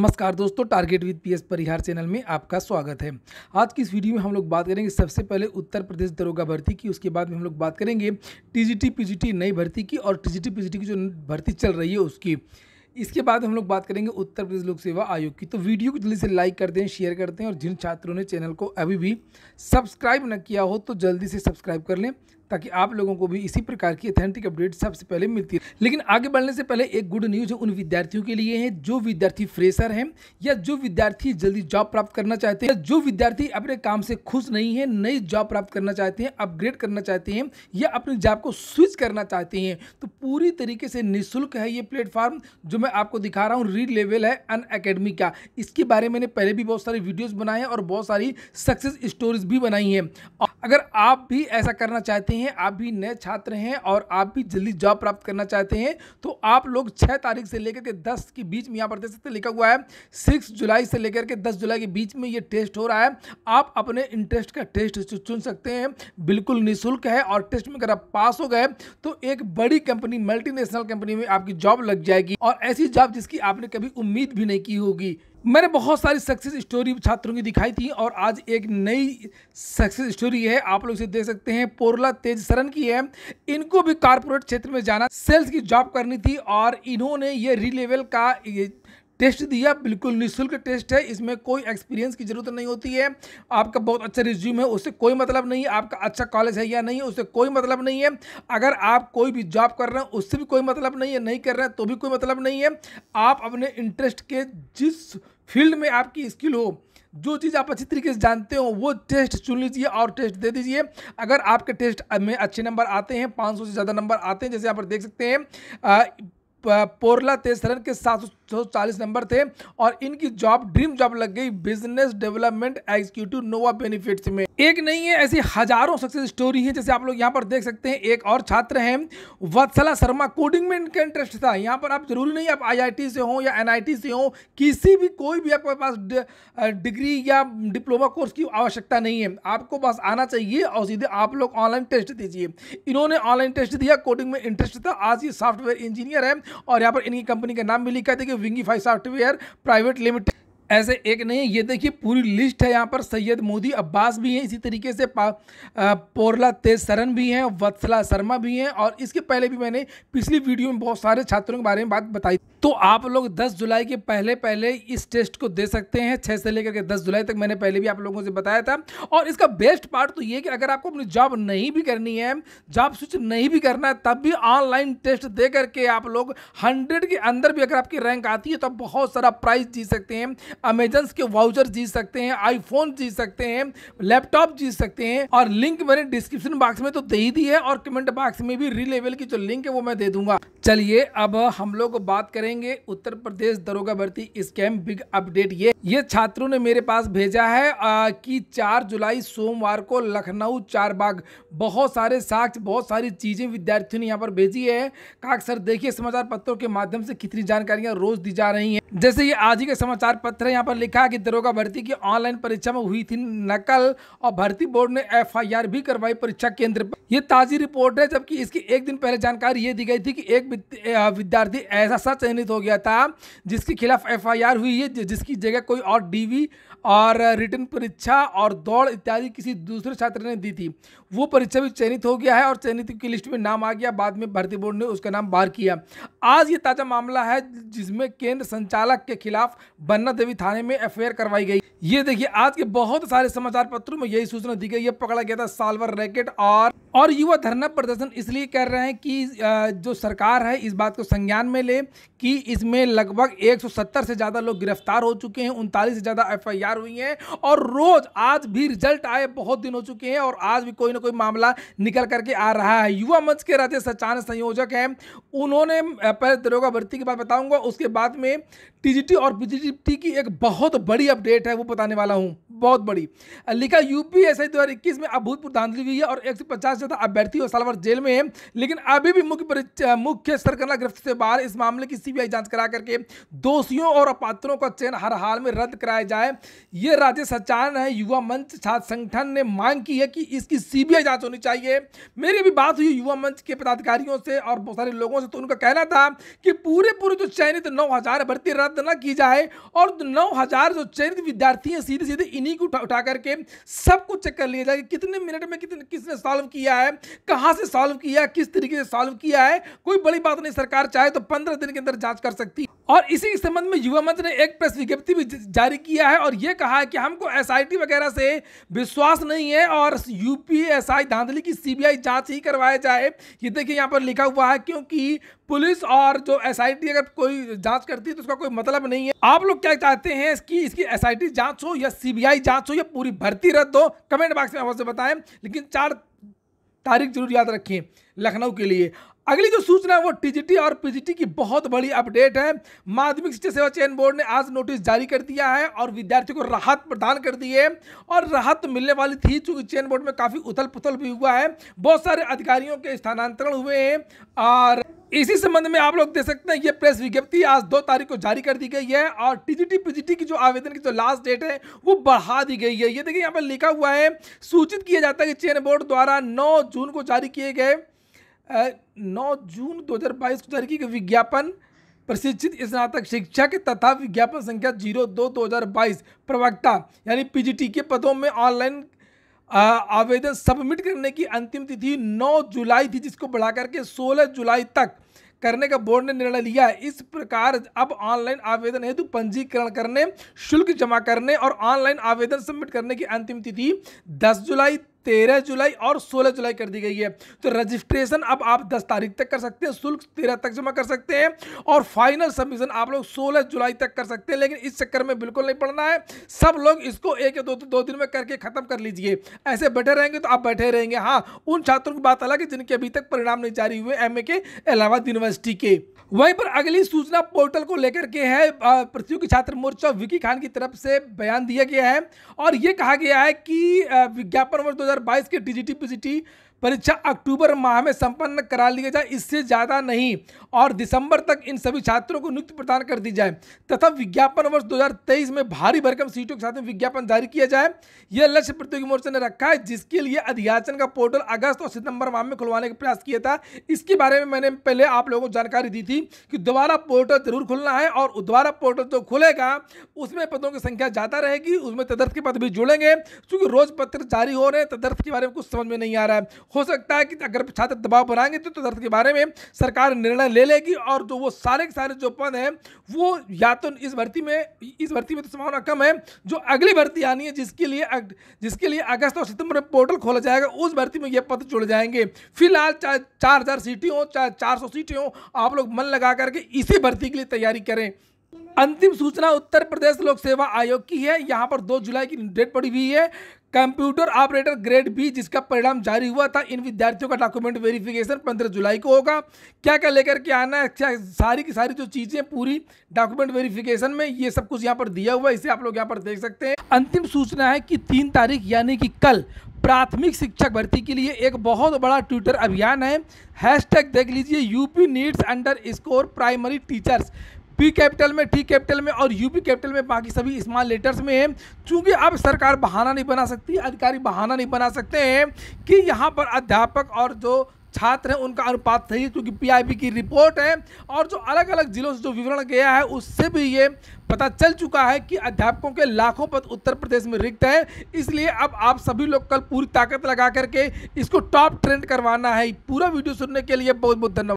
नमस्कार दोस्तों target with PS Parihar channel में आपका स्वागत है आज की इस वीडियो में हम लोग बात करेंगे सबसे पहले उत्तर प्रदेश दरोगा भर्ती की उसके बाद में हम लोग बात करेंगे टीजीटी पीजीटी नई भर्ती की और टीजीटी पीजीटी की जो भर्ती चल रही है उसकी इसके बाद हम लोग बात करेंगे उत्तर प्रदेश लोक सेवा आयोग की तो वीडियो को जल्दी से लाइक कर दें शेयर कर दें और जिन छात्रों ने चैनल को अभी भी सब्सक्राइब न किया हो तो जल्दी से सब्सक्राइब कर लें ताकि आप लोगों को भी इसी प्रकार की अथेंटिक अपडेट सबसे पहले मिलती है लेकिन आगे बढ़ने से पहले एक गुड न्यूज़ उन विद्यार्थियों के लिए है जो विद्यार्थी फ्रेशर हैं या जो विद्यार्थी जल्दी जॉब प्राप्त करना चाहते हैं जो विद्यार्थी अपने काम से खुश नहीं है नई जॉब प्राप्त करना चाहते हैं अपग्रेड करना चाहते हैं या अपनी जॉब को स्विच करना चाहते हैं तो पूरी तरीके से निःशुल्क है ये प्लेटफॉर्म जो मैं आपको दिखा रहा हूँ रीड लेवल है अन अकेडमी का इसके बारे में पहले भी बहुत सारी वीडियोज़ बनाए हैं और बहुत सारी सक्सेस स्टोरीज भी बनाई हैं अगर आप भी ऐसा करना चाहते हैं आप भी नए छात्र हैं और आप भी जल्दी जॉब प्राप्त करना चाहते हैं तो आप लोग छः तारीख से लेकर के दस के बीच में यहाँ पर देख सकते लिखा हुआ है सिक्स जुलाई से लेकर के दस जुलाई के बीच में ये टेस्ट हो रहा है आप अपने इंटरेस्ट का टेस्ट चुन सकते हैं बिल्कुल निःशुल्क है और टेस्ट में अगर आप पास हो गए तो एक बड़ी कंपनी मल्टी कंपनी में आपकी जॉब लग जाएगी और ऐसी जॉब जिसकी आपने कभी उम्मीद भी नहीं की होगी मैंने बहुत सारी सक्सेस स्टोरी छात्रों की दिखाई थी और आज एक नई सक्सेस स्टोरी है आप लोग इसे देख सकते हैं पोरला तेज सरन की है इनको भी कारपोरेट क्षेत्र में जाना सेल्स की जॉब करनी थी और इन्होंने ये री लेवल का ये टेस्ट दिया बिल्कुल निःशुल्क टेस्ट है इसमें कोई एक्सपीरियंस की ज़रूरत नहीं होती है आपका बहुत अच्छा रिज्यूम है उससे कोई मतलब नहीं है आपका अच्छा कॉलेज है या नहीं है उससे कोई मतलब नहीं है अगर आप कोई भी जॉब कर रहे हैं उससे भी कोई मतलब नहीं है नहीं कर रहे हैं तो भी कोई मतलब नहीं है आप अपने इंटरेस्ट के जिस फील्ड में आपकी स्किल हो जो चीज़ आप अच्छी तरीके से जानते हो वो टेस्ट चुन लीजिए और टेस्ट दे दीजिए अगर आपके टेस्ट में अच्छे नंबर आते हैं 500 से ज़्यादा नंबर आते हैं जैसे आप देख सकते हैं पोरला तेसरन के सात सौ चालीस नंबर थे और इनकी जॉब ड्रीम जॉब लग गई business development executive Nova benefits में एक नहीं है ऐसी हजारों सक्सेस स्टोरी हैं जैसे आप लोग यहाँ पर देख सकते हैं एक और छात्र हैं वत्सला शर्मा कोडिंग में इनका इंटरेस्ट था यहाँ पर आप जरूरी नहीं आप आईआईटी से हों या एनआईटी से हों किसी भी कोई भी आपके पास डिग्री या डिप्लोमा कोर्स की आवश्यकता नहीं है आपको बस आना चाहिए और सीधे आप लोग ऑनलाइन टेस्ट दीजिए इन्होंने ऑनलाइन टेस्ट दिया कोडिंग में इंटरेस्ट था आज ये सॉफ्टवेयर इंजीनियर है और यहाँ पर इनकी कंपनी का नाम भी लिखा था कि विंगी फाइव सॉफ्टवेयर प्राइवेट लिमिटेड ऐसे एक नहीं ये देखिए पूरी लिस्ट है यहाँ पर सैयद मोदी अब्बास भी हैं इसी तरीके से पा, आ, पोरला तेज सरन भी हैं वत्सला शर्मा भी हैं और इसके पहले भी मैंने पिछली वीडियो में बहुत सारे छात्रों के बारे में बात बताई तो आप लोग 10 जुलाई के पहले पहले इस टेस्ट को दे सकते हैं 6 से लेकर के 10 जुलाई तक मैंने पहले भी आप लोगों से बताया था और इसका बेस्ट पार्ट तो ये कि अगर आपको अपनी जॉब नहीं भी करनी है जॉब स्विच नहीं भी करना है तब भी ऑनलाइन टेस्ट दे करके आप लोग हंड्रेड के अंदर भी अगर आपकी रैंक आती है तो बहुत सारा प्राइज जीत सकते हैं अमेजन के वाउचर जीत सकते हैं आईफोन जीत सकते हैं लैपटॉप जीत सकते हैं और लिंक मैंने डिस्क्रिप्शन बॉक्स में तो दे ही दी है और कमेंट बॉक्स में भी रिलेवल की जो लिंक है वो मैं दे दूंगा चलिए अब हम लोग बात करेंगे उत्तर प्रदेश दरोगा भर्ती स्कैम बिग अपडेट ये ये छात्रों ने मेरे पास भेजा है आ, कि 4 जुलाई सोमवार को लखनऊ चारबाग बहुत सारे साक्ष बहुत सारी चीजें विद्यार्थियों ने यहाँ पर भेजी है कहा सर देखिए समाचार पत्रों के माध्यम से कितनी जानकारियां रोज दी जा रही है जैसे ये आज ही के समाचार पत्र रहे तो यहाँ पर लिखा है कि दरोगा भर्ती की ऑनलाइन परीक्षा में हुई थी नकल और भर्ती बोर्ड ने एफआईआर भी करवाई परीक्षा केंद्र पर ये ताज़ी रिपोर्ट है जबकि इसकी एक दिन पहले जानकारी ये दी गई थी कि एक विद्यार्थी ऐसा चयनित हो गया था जिसके खिलाफ एफआईआर हुई है जिसकी जगह कोई और डीवी और रिटर्न परीक्षा और दौड़ इत्यादि किसी दूसरे छात्र ने दी थी वो परीक्षा भी चयनित हो गया है और चयनित की लिस्ट में नाम आ गया बाद में भर्ती बोर्ड ने उसका नाम बाहर किया आज ये ताज़ा मामला है जिसमें केंद्र संचालक के खिलाफ बन्ना देवी थाने में एफ करवाई गई ये देखिए आज के बहुत सारे समाचार पत्रों में यही सूचना दी गई है पकड़ा गया था सालवर रैकेट और और युवा धरना प्रदर्शन इसलिए कर रहे हैं कि जो सरकार है इस बात को संज्ञान में ले कि इसमें लगभग 170 से ज़्यादा लोग गिरफ्तार हो चुके हैं उनतालीस से ज़्यादा एफआईआर हुई हैं और रोज़ आज भी रिजल्ट आए बहुत दिन हो चुके हैं और आज भी कोई ना कोई मामला निकल करके आ रहा है युवा मंच के राज्य सचान संयोजक हैं उन्होंने पहले दरोगा भर्ती की बात बताऊँगा उसके बाद में टी और पी की एक बहुत बड़ी अपडेट है वो बताने वाला हूँ बहुत बड़ी लिखा यूपी एस आई में अभूतपूर्व धांधली हुई है और एक से ज़्यादा अभ्यर्थी और सालवर जेल में है लेकिन अभी भी मुख्य मुख्य सरकना गिरफ्त से बाहर इस मामले की सीबीआई जांच करा करके दोषियों और अपात्रों का चयन हर हाल में रद्द कराया जाए ये राज्य सचान है युवा मंच छात्र संगठन ने मांग की है कि इसकी सीबीआई जांच होनी चाहिए मेरी भी बात हुई युवा मंच के पदाधिकारियों से और बहुत सारे लोगों से तो उनका कहना था कि पूरे पूरे जो चयनित नौ हजार भर्ती रद्द न की जाए और नौ हजार जो चयनित विद्यार्थी हैं सीधे सीधे इन्हीं इन्हीं उठा उठा करके सब कुछ चेक कर लिया जाए कितने मिनट में कितने किसने सॉल्व किया है कहाँ से सॉल्व किया किस तरीके से सॉल्व किया है कोई बड़ी बात नहीं सरकार चाहे तो पंद्रह दिन के अंदर जाँच कर सकती और इसी संबंध में युवा मंच ने एक प्रेस विज्ञप्ति भी जारी किया है और यह कहा है कि हमको एसआईटी वगैरह से विश्वास नहीं है और यूपीएसआई धांधली की सीबीआई जांच ही करवाया जाए ये देखिए यहाँ पर लिखा हुआ है क्योंकि पुलिस और जो एसआईटी अगर कोई जांच करती है तो उसका कोई मतलब नहीं है आप लोग क्या चाहते हैं कि इसकी एसआईटी जांच हो या सीबीआई जांच हो या पूरी भर्ती रद्द हो कमेंट बॉक्स में आपसे बताएं लेकिन चार तारीख जरूर याद रखें लखनऊ के लिए अगली जो सूचना है वो टीजीटी और पीजीटी की बहुत बड़ी अपडेट है माध्यमिक शिक्षा सेवा चयन बोर्ड ने आज नोटिस जारी कर दिया है और विद्यार्थियों को राहत प्रदान कर दी है और राहत तो मिलने वाली थी चूंकि चयन बोर्ड में काफ़ी उथल पुथल भी हुआ है बहुत सारे अधिकारियों के स्थानांतरण हुए हैं और इसी संबंध में आप लोग देख सकते हैं ये प्रेस विज्ञप्ति आज दो तारीख को जारी कर दी गई है और टीजीटी पीजीटी की जो आवेदन की जो लास्ट डेट है वो बढ़ा दी गई है ये देखिए यहाँ पर लिखा हुआ है सूचित किया जाता है कि चयन बोर्ड द्वारा 9 जून को जारी किए गए 9 जून 2022 को जारी की विज्ञापन प्रशिक्षित स्नातक शिक्षा के तथा विज्ञापन संख्या जीरो दो दो हज़ार बाईस प्रवक्ता यानी पीजीटी के पदों में ऑनलाइन आवेदन सबमिट करने की अंतिम तिथि 9 जुलाई थी जिसको बढ़ा करके 16 जुलाई तक करने का बोर्ड ने निर्णय लिया है इस प्रकार अब ऑनलाइन आवेदन हेतु पंजीकरण करने शुल्क जमा करने और ऑनलाइन आवेदन सबमिट करने की अंतिम तिथि 10 जुलाई तेरह जुलाई और सोलह जुलाई कर दी गई है तो रजिस्ट्रेशन अब आप दस तारीख तक कर सकते हैं शुल्क तेरह तक जमा कर सकते हैं और फाइनल सबमिशन आप लोग सोलह जुलाई तक कर सकते हैं लेकिन इस चक्कर में बिल्कुल नहीं पड़ना है सब लोग इसको एक या दो दो दिन में करके ख़त्म कर लीजिए ऐसे बैठे रहेंगे तो आप बैठे रहेंगे हाँ उन छात्रों की बात अलग है जिनके अभी तक परिणाम नहीं जारी हुए एम के इलाहाबाद यूनिवर्सिटी के वहीं पर अगली सूचना पोर्टल को लेकर के है की छात्र मोर्चा विकी खान की तरफ से बयान दिया गया है और ये कहा गया है कि विज्ञापन वर्ष 2022 के डिजिटी पीजीटी परीक्षा अक्टूबर माह में संपन्न करा लिया जाए इससे ज़्यादा नहीं और दिसंबर तक इन सभी छात्रों को नियुक्ति प्रदान कर दी जाए तथा विज्ञापन वर्ष 2023 में भारी भरकम सीटों के साथ में विज्ञापन जारी किया जाए यह लक्ष्य प्रतियोगी मोर्चा ने रखा है जिसके लिए अध्याचन का पोर्टल अगस्त और सितंबर माह में खुलवाने का प्रयास किया था इसके बारे में मैंने पहले आप लोगों को जानकारी दी थी कि दोबारा पोर्टल जरूर खुलना है और दोबारा पोर्टल जो खुलेगा उसमें पदों की संख्या ज़्यादा रहेगी उसमें तदर्थ के पद भी जुड़ेंगे क्योंकि रोज पत्र जारी हो रहे हैं तदर्थ के बारे में कुछ समझ में नहीं आ रहा है हो सकता है कि अगर छात्र दबाव बनाएंगे तो तदर्थ के बारे में सरकार निर्णय ले लेगी और जो वो सारे के सारे जो पद हैं वो या तो इस भर्ती में इस भर्ती में तो संभावना कम है जो अगली भर्ती आनी है जिसके लिए जिसके लिए अगस्त और सितंबर में पोर्टल खोला जाएगा उस भर्ती में ये पद जुड़ जाएंगे फिलहाल चाहे चार हज़ार सीटें हों चाहे चार सौ सीटें हों आप लोग मन लगा करके इसी भर्ती के लिए तैयारी करें अंतिम सूचना उत्तर प्रदेश लोक सेवा आयोग की है यहाँ पर दो जुलाई की डेट पड़ी हुई है कंप्यूटर ऑपरेटर ग्रेड बी जिसका परिणाम जारी हुआ था इन विद्यार्थियों का डॉक्यूमेंट वेरिफिकेशन पंद्रह जुलाई को होगा क्या क्या लेकर के आना है अच्छा, सारी की सारी जो चीज़ें पूरी डॉक्यूमेंट वेरिफिकेशन में ये सब कुछ यहाँ पर दिया हुआ है इसे आप लोग यहाँ पर देख सकते हैं अंतिम सूचना है कि तीन तारीख यानी कि कल प्राथमिक शिक्षक भर्ती के लिए एक बहुत बड़ा ट्विटर अभियान है हैशटैग देख लीजिए UP needs underscore primary teachers P capital में टी कैपिटल में और यूपी कैपिटल में बाकी सभी स्मॉल लेटर्स में है चूंकि अब सरकार बहाना नहीं बना सकती अधिकारी बहाना नहीं बना सकते हैं कि यहाँ पर अध्यापक और जो छात्र हैं उनका अनुपात सही है क्योंकि पीआईबी की रिपोर्ट है और जो अलग अलग जिलों से जो विवरण गया है उससे भी ये पता चल चुका है कि अध्यापकों के लाखों पद उत्तर प्रदेश में रिक्त है इसलिए अब आप सभी लोग कल पूरी ताकत लगा करके इसको टॉप ट्रेंड करवाना है पूरा वीडियो सुनने के लिए बहुत बहुत धन्यवाद